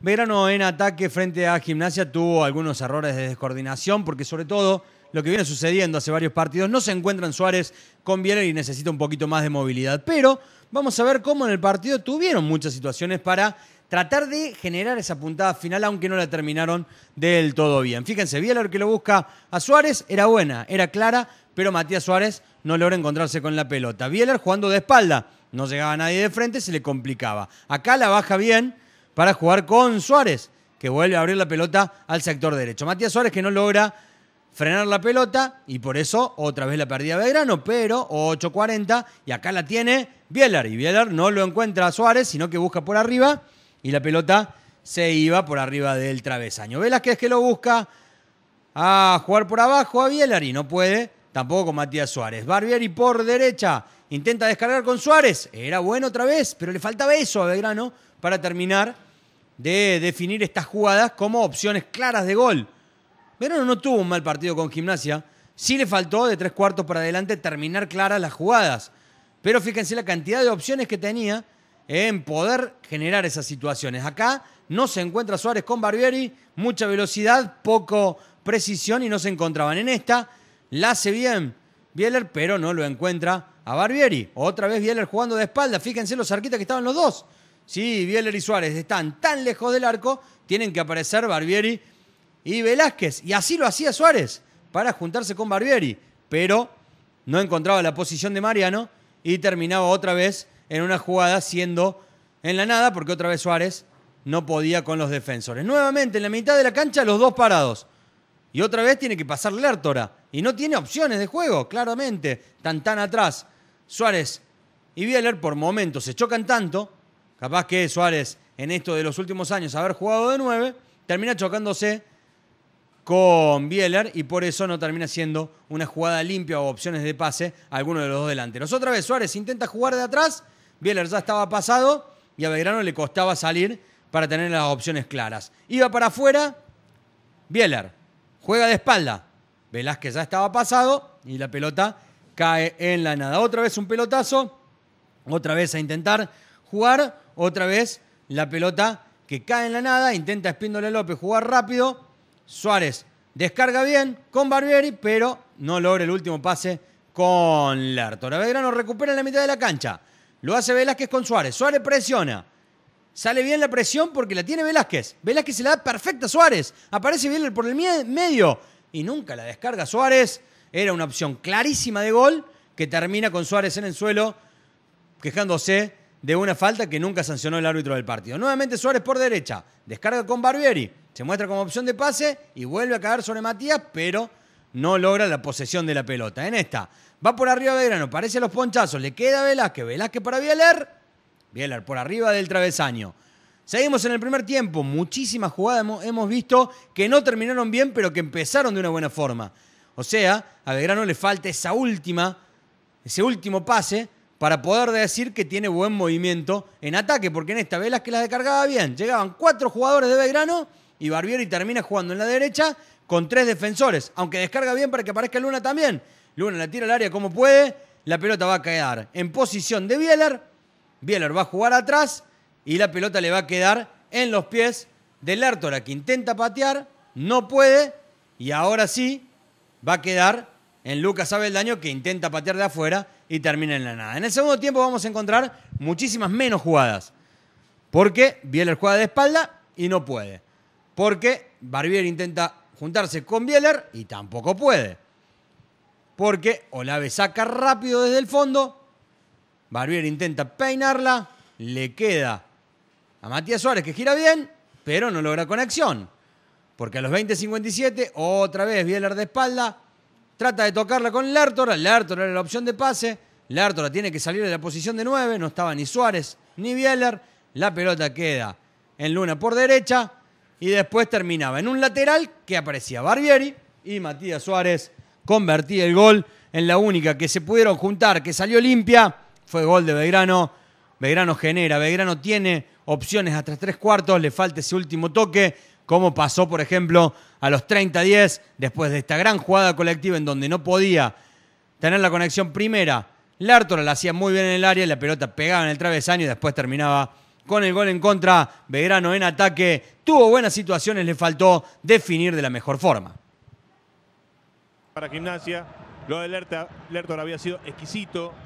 verano en ataque frente a Gimnasia tuvo algunos errores de descoordinación, porque sobre todo lo que viene sucediendo hace varios partidos, no se encuentran Suárez con Bieler y necesita un poquito más de movilidad. Pero vamos a ver cómo en el partido tuvieron muchas situaciones para tratar de generar esa puntada final, aunque no la terminaron del todo bien. Fíjense, Bieler que lo busca a Suárez era buena, era clara, pero Matías Suárez no logra encontrarse con la pelota. Bieler jugando de espalda, no llegaba nadie de frente, se le complicaba. Acá la baja bien, para jugar con Suárez, que vuelve a abrir la pelota al sector derecho. Matías Suárez que no logra frenar la pelota y por eso otra vez la perdía Belgrano, pero 8.40 y acá la tiene Bielar Y Bielar no lo encuentra a Suárez, sino que busca por arriba y la pelota se iba por arriba del travesaño. Velasquez que lo busca a jugar por abajo a Bielar y no puede, tampoco con Matías Suárez. Barbieri por derecha, intenta descargar con Suárez, era bueno otra vez, pero le faltaba eso a Belgrano para terminar de definir estas jugadas como opciones claras de gol. pero no tuvo un mal partido con Gimnasia. Sí le faltó de tres cuartos para adelante terminar claras las jugadas. Pero fíjense la cantidad de opciones que tenía en poder generar esas situaciones. Acá no se encuentra Suárez con Barbieri, mucha velocidad, poco precisión y no se encontraban. En esta la hace bien Bieler, pero no lo encuentra a Barbieri. Otra vez Bieler jugando de espalda. Fíjense los arquitas que estaban los dos. Sí, Bieler y Suárez están tan lejos del arco, tienen que aparecer Barbieri y Velázquez. Y así lo hacía Suárez para juntarse con Barbieri. Pero no encontraba la posición de Mariano y terminaba otra vez en una jugada siendo en la nada porque otra vez Suárez no podía con los defensores. Nuevamente en la mitad de la cancha los dos parados. Y otra vez tiene que pasar Lertora. Y no tiene opciones de juego, claramente. Tan tan atrás. Suárez y Bieler por momentos se chocan tanto Capaz que Suárez, en esto de los últimos años, haber jugado de nueve, termina chocándose con Bieler y por eso no termina siendo una jugada limpia o opciones de pase alguno de los dos delanteros. Otra vez Suárez intenta jugar de atrás, Bieler ya estaba pasado y a Belgrano le costaba salir para tener las opciones claras. Iba para afuera, Bieler juega de espalda, Velázquez ya estaba pasado y la pelota cae en la nada. Otra vez un pelotazo, otra vez a intentar jugar otra vez la pelota que cae en la nada, intenta Espíndola López jugar rápido. Suárez descarga bien con Barbieri, pero no logra el último pase con Vega Belgrano recupera en la mitad de la cancha. Lo hace Velázquez con Suárez. Suárez presiona. Sale bien la presión porque la tiene Velázquez. Velázquez se la da perfecta a Suárez. Aparece bien por el medio. Y nunca la descarga Suárez. Era una opción clarísima de gol que termina con Suárez en el suelo quejándose de una falta que nunca sancionó el árbitro del partido. Nuevamente Suárez por derecha, descarga con Barbieri, se muestra como opción de pase y vuelve a caer sobre Matías, pero no logra la posesión de la pelota. En esta, va por arriba Belgrano, parece los ponchazos, le queda Velázquez, Velázquez para Bieler, Bieler por arriba del travesaño. Seguimos en el primer tiempo, muchísimas jugadas hemos visto que no terminaron bien, pero que empezaron de una buena forma. O sea, a Belgrano le falta esa última, ese último pase para poder decir que tiene buen movimiento en ataque, porque en esta Velas que la descargaba bien. Llegaban cuatro jugadores de Belgrano y Barbieri termina jugando en la derecha con tres defensores, aunque descarga bien para que aparezca Luna también. Luna la tira al área como puede, la pelota va a quedar en posición de Bieler, Bieler va a jugar atrás y la pelota le va a quedar en los pies de Lertora, que intenta patear, no puede y ahora sí va a quedar en Lucas daño que intenta patear de afuera y termina en la nada. En el segundo tiempo vamos a encontrar muchísimas menos jugadas. Porque Bieler juega de espalda y no puede. Porque Barbier intenta juntarse con Bieler y tampoco puede. Porque Olave saca rápido desde el fondo. Barbier intenta peinarla. Le queda a Matías Suárez que gira bien, pero no logra conexión. Porque a los 20.57, otra vez Bieler de espalda, trata de tocarla con Lertora, Lertora era la opción de pase, Lertora tiene que salir de la posición de 9, no estaba ni Suárez ni Bieler, la pelota queda en Luna por derecha y después terminaba en un lateral que aparecía Barbieri y Matías Suárez convertía el gol en la única que se pudieron juntar, que salió limpia, fue gol de Belgrano. Belgrano genera, Belgrano tiene opciones hasta tres cuartos, le falta ese último toque, como pasó, por ejemplo, a los 30-10, después de esta gran jugada colectiva en donde no podía tener la conexión primera. Lártora la hacía muy bien en el área, la pelota pegaba en el travesaño y después terminaba con el gol en contra. Belgrano en ataque, tuvo buenas situaciones, le faltó definir de la mejor forma. Para gimnasia, lo de Lertora había sido exquisito,